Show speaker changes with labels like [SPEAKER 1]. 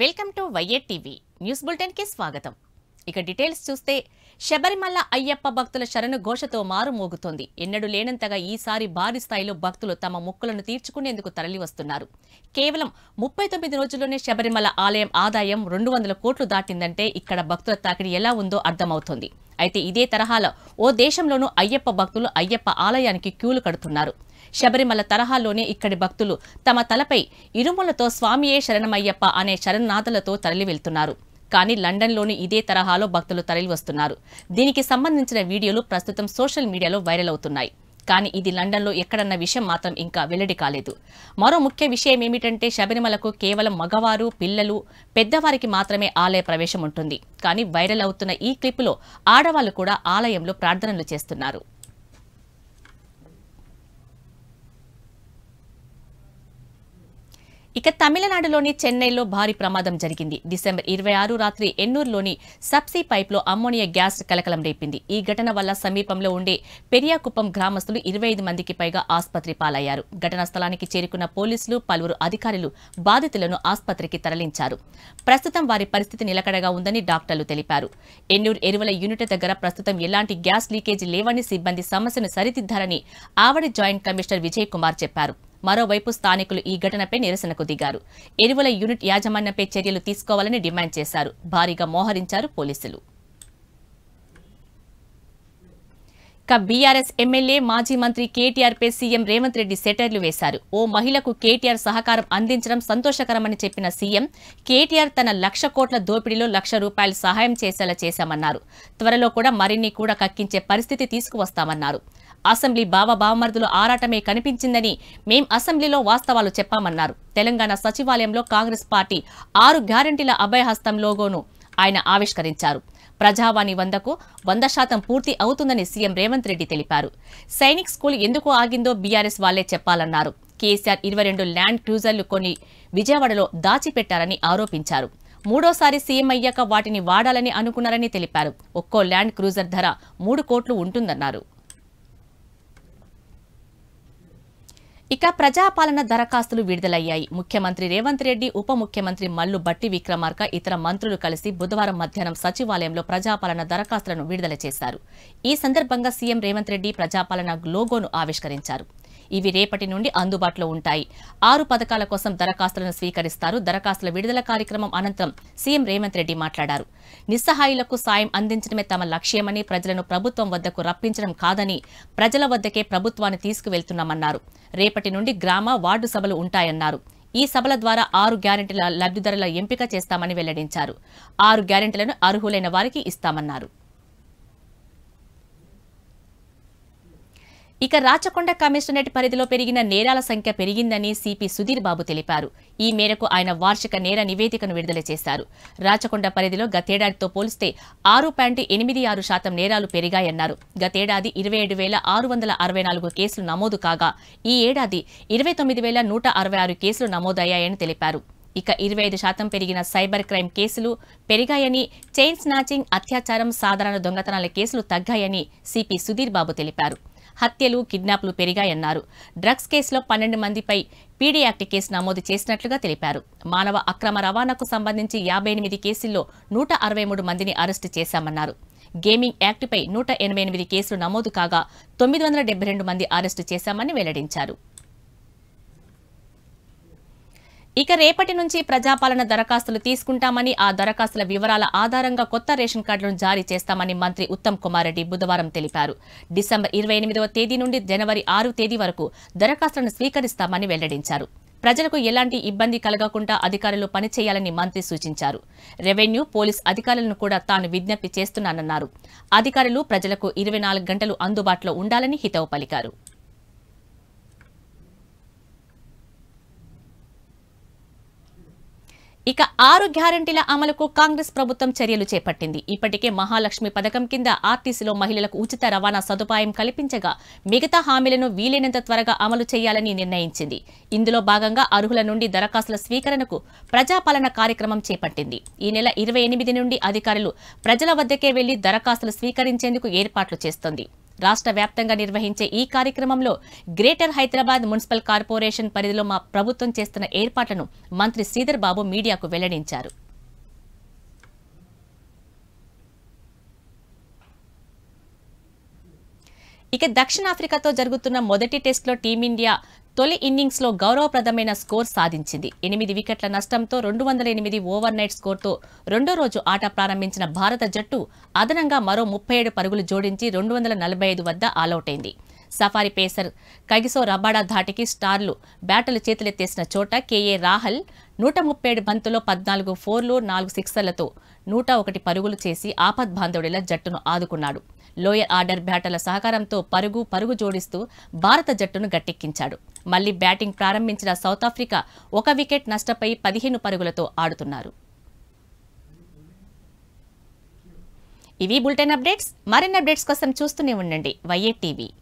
[SPEAKER 1] welcome to Y A TV news బులెటిన్కి స్వాగతం ఇక డీటెయిల్స్ చూస్తే శబరిమల అయ్యప్ప భక్తుల శరణు ఘోషతో మారుమోగుతోంది ఎన్నడూ లేనంతగా ఈసారి భారీ స్థాయిలో భక్తులు తమ మొక్కులను తీర్చుకునేందుకు తరలివస్తున్నారు కేవలం ముప్పై తొమ్మిది రోజుల్లోనే శబరిమల ఆలయం ఆదాయం రెండు వందల కోట్లు దాటిందంటే ఇక్కడ భక్తుల తాకిడి ఎలా ఉందో అర్థమవుతోంది అయితే ఇదే తరహాలో ఓ దేశంలోనూ అయ్యప్ప భక్తులు అయ్యప్ప ఆలయానికి క్యూలు కడుతున్నారు శబరిమల తరహాలోనే ఇక్కడి భక్తులు తమ తలపై ఇరుములతో స్వామియే శరణమయ్యప్ప అనే శరణనాథులతో తరలి వెళ్తున్నారు కానీ లండన్లోని ఇదే తరహాలో భక్తులు తరలివస్తున్నారు దీనికి సంబంధించిన వీడియోలు ప్రస్తుతం సోషల్ మీడియాలో వైరల్ అవుతున్నాయి కానీ ఇది లండన్లో ఎక్కడన్న విషయం మాత్రం ఇంకా వెల్లడి కాలేదు మరో ముఖ్య విషయం ఏమిటంటే శబరిమలకు కేవలం మగవారు పిల్లలు పెద్దవారికి మాత్రమే ఆలయ ప్రవేశం ఉంటుంది కానీ వైరల్ అవుతున్న ఈ క్లిప్లో ఆడవాళ్లు కూడా ఆలయంలో ప్రార్థనలు చేస్తున్నారు ఇక తమిళనాడులోని చెన్నైలో భారీ ప్రమాదం జరిగింది డిసెంబర్ ఇరవై ఆరు రాత్రి ఎన్నూరులోని సబ్సీ పైప్లో అమ్మోనియా గ్యాస్ కలకలం రేపింది ఈ ఘటన వల్ల సమీపంలో ఉండే పెరియాకుప్పం గ్రామస్తులు ఇరవై మందికి పైగా ఆసుపత్రి పాలయ్యారు ఘటనా స్థలానికి చేరుకున్న పోలీసులు పలువురు అధికారులు బాధితులను ఆసుపత్రికి తరలించారు ప్రస్తుతం వారి పరిస్థితి నిలకడగా ఉందని డాక్టర్లు తెలిపారు ఎన్నూరు ఎరువుల యూనిట్ దగ్గర ప్రస్తుతం ఎలాంటి గ్యాస్ లీకేజీ లేవని సిబ్బంది సమస్యను సరిదిద్దారని ఆవడి జాయింట్ కమిషనర్ విజయ్ కుమార్ చెప్పారు మరోవైపు స్థానికులు ఈ ఘటనపై నిరసనకు దిగారు ఎరువుల యూనిట్ యాజమాన్యంపై చర్యలు తీసుకోవాలని డిమాండ్ చేశారు భారీగా మోహరించారు పోలీసులు ఇక బీఆర్ఎస్ ఎమ్మెల్యే మాజీ మంత్రి కేటీఆర్ పై సీఎం రేవంత్ రెడ్డి సెటర్లు వేశారు ఓ మహిళకు కేటీఆర్ సహకారం అందించడం సంతోషకరమని చెప్పిన సీఎం కేటీఆర్ తన లక్ష కోట్ల దోపిడీలో లక్ష రూపాయలు సహాయం చేసేలా చేశామన్నారు త్వరలో కూడా మరిన్ని కూడా కక్కించే పరిస్థితి తీసుకువస్తామన్నారు అసెంబ్లీ బావ బావమర్దుల ఆరాటమే కనిపించిందని మేం అసెంబ్లీలో వాస్తవాలు చెప్పామన్నారు తెలంగాణ సచివాలయంలో కాంగ్రెస్ పార్టీ ఆరు గ్యారంటీల అభయహస్తం లోగోను ఆయన ఆవిష్కరించారు ప్రజావాణి వందకు వంద శాతం పూర్తి అవుతుందని సీఎం రేవంత్ రెడ్డి తెలిపారు సైనిక్ స్కూల్ ఎందుకు ఆగిందో బీఆర్ఎస్ వాళ్లే చెప్పాలన్నారు కేసీఆర్ ఇరవై రెండు ల్యాండ్ క్రూజర్లు కొన్ని విజయవాడలో దాచిపెట్టారని ఆరోపించారు మూడోసారి సీఎం అయ్యాక వాటిని వాడాలని అనుకున్నారని తెలిపారు ఒక్కో ల్యాండ్ క్రూజర్ ధర మూడు కోట్లు ఉంటుందన్నారు ఇక ప్రజాపాలన దరఖాస్తులు విడుదలయ్యాయి ముఖ్యమంత్రి రేవంత్ రెడ్డి ఉప ముఖ్యమంత్రి మల్లు బట్టి విక్రమార్క ఇతర మంత్రులు కలిసి బుధవారం మధ్యాహ్నం సచివాలయంలో ప్రజాపాలన దరఖాస్తులను విడుదల చేశారు ఈ సందర్భంగా సీఎం రేవంత్ రెడ్డి ప్రజాపాలన లోగోను ఆవిష్కరించారు ఇవి రేపటి నుండి అందుబాటులో ఉంటాయి ఆరు పథకాల కోసం దరఖాస్తులను స్వీకరిస్తారు దరఖాస్తుల విడుదల కార్యక్రమం అనంతరం సీఎం రేవంత్ రెడ్డి మాట్లాడారు నిస్సహాయులకు సాయం అందించడమే తమ లక్ష్యమని ప్రజలను ప్రభుత్వం వద్దకు రప్పించడం కాదని ప్రజల వద్దకే ప్రభుత్వాన్ని తీసుకువెళ్తున్నామన్నారు రేపటి నుండి గ్రామ వార్డు సభలు ఉంటాయన్నారు ఈ సభల ద్వారా ఆరు గ్యారెంటీల లబ్దిదారుల ఎంపిక చేస్తామని వెల్లడించారు ఆరు గ్యారెంటీలను అర్హులైన వారికి ఇస్తామన్నారు ఇక రాచకొండ కమిషనరేట్ పరిధిలో పెరిగిన నేరాల సంఖ్య పెరిగిందని సిపి సుధీర్ బాబు తెలిపారు ఈ మేరకు ఆయన వార్షిక నేర నివేదికను విడుదల చేశారు రాచకొండ పరిధిలో గతేడాదితో పోలిస్తే ఆరు పాయింట్ ఎనిమిది ఆరు శాతం నేరాలు పెరిగాయన్నారు గతేడాది ఇరవై ఏడు వేల ఆరు వందల అరవై నాలుగు కేసులు నమోదు కాగా ఈ ఏడాది ఇరవై తొమ్మిది వేల నూట అరవై ఆరు కేసులు నమోదయ్యాయని తెలిపారు ఇక ఇరవై ఐదు శాతం పెరిగిన సైబర్ క్రైమ్ కేసులు పెరిగాయని చైన్ స్నాచింగ్ అత్యాచారం సాధారణ దొంగతనాల కేసులు తగ్గాయని సిపి సుధీర్ బాబు తెలిపారు హత్యలు కిడ్నాప్లు పెరిగాయన్నారు డ్రగ్స్ కేసులో పన్నెండు మందిపై పీడీ యాక్ట్ కేసు నమోదు చేసినట్లుగా తెలిపారు మానవ అక్రమ రవాణాకు సంబంధించి యాభై ఎనిమిది కేసుల్లో నూట అరవై మూడు మందిని అరెస్టు చేశామన్నారు గేమింగ్ యాక్ట్పై నూట ఎనభై ఎనిమిది కేసులు నమోదు కాగా తొమ్మిది వందల డెబ్బై రెండు మంది అరెస్టు చేశామని వెల్లడించారు ఇక రేపటి నుంచి ప్రజాపాలన దరఖాస్తులు తీసుకుంటామని ఆ దరఖాస్తుల వివరాల ఆధారంగా కొత్త రేషన్ కార్డులను జారీ చేస్తామని మంత్రి ఉత్తమ్ కుమార్ రెడ్డి బుధవారం తెలిపారు డిసెంబర్ ఇరవై ఎనిమిదవ తేదీ నుండి జనవరి ఆరు తేదీ వరకు దరఖాస్తులను స్వీకరిస్తామని వెల్లడించారు ప్రజలకు ఎలాంటి ఇబ్బంది కలగకుండా అధికారులు పనిచేయాలని మంత్రి సూచించారు రెవెన్యూ పోలీస్ అధికారులను కూడా తాను విజ్ఞప్తి చేస్తున్నానన్నారు అధికారులు ప్రజలకు ఇరవై గంటలు అందుబాటులో ఉండాలని హితవు పలికారు ఇక ఆరు గ్యారంటీల అమలుకు కాంగ్రెస్ ప్రభుత్వం చర్యలు చేపట్టింది ఇప్పటికే మహాలక్ష్మి పథకం కింద ఆర్టీసీలో మహిళలకు ఉచిత రవాణా సదుపాయం కల్పించగా మిగతా హామీలను వీలైనంత త్వరగా అమలు చేయాలని నిర్ణయించింది ఇందులో భాగంగా అర్హుల నుండి దరఖాస్తుల స్వీకరణకు ప్రజాపాలన కార్యక్రమం చేపట్టింది ఈ నెల ఇరవై నుండి అధికారులు ప్రజల వద్దకే వెళ్లి దరఖాస్తులు స్వీకరించేందుకు ఏర్పాట్లు చేస్తోంది రాష్ట్ర వ్యాప్తంగా నిర్వహించే ఈ కార్యక్రమంలో గ్రేటర్ హైదరాబాద్ మున్సిపల్ కార్పొరేషన్ పరిధిలో మా ప్రభుత్వం చేస్తున్న ఏర్పాట్లను మంత్రి శ్రీధర్ బాబు మీడియాకు వెల్లడించారు ఇక దక్షిణాఫ్రికాతో జరుగుతున్న మొదటి టెస్టులో టీమిండియా తొలి ఇన్నింగ్స్లో గౌరవప్రదమైన స్కోర్ సాధించింది ఎనిమిది వికెట్ల నష్టంతో రెండు వందల ఎనిమిది ఓవర్ నైట్ స్కోర్తో రెండో రోజు ఆట ప్రారంభించిన భారత జట్టు అదనంగా మరో ముప్పై ఏడు పరుగులు జోడించి రెండు వందల నలభై ఐదు వద్ద ఆలౌటైంది సఫారీ పేసర్ కగిసో రబాడా ధాటికి స్టార్లు బ్యాటలు చేతులెత్తేసిన చోట కేఏ రాహల్ నూట ముప్పై ఏడు బంతులో పద్నాలుగు ఫోర్లు నాలుగు సిక్సర్లతో నూట ఒకటి పరుగులు చేసి ఆపద్ బాంధవుడిల జట్టును ఆదుకున్నాడు లోయర్ ఆర్డర్ బ్యాటర్ల సహకారంతో పరుగు పరుగు జోడిస్తూ భారత జట్టును గట్టెక్కించాడు మళ్లీ బ్యాటింగ్ ప్రారంభించిన సౌత్ ఆఫ్రికా ఒక వికెట్ నష్టపై పదిహేను పరుగులతో ఆడుతున్నారు ఇవి బులెటిన్ అప్డేట్స్ మరిన్ని అప్డేట్స్ కోసం చూస్తూనే ఉండండి వైఏ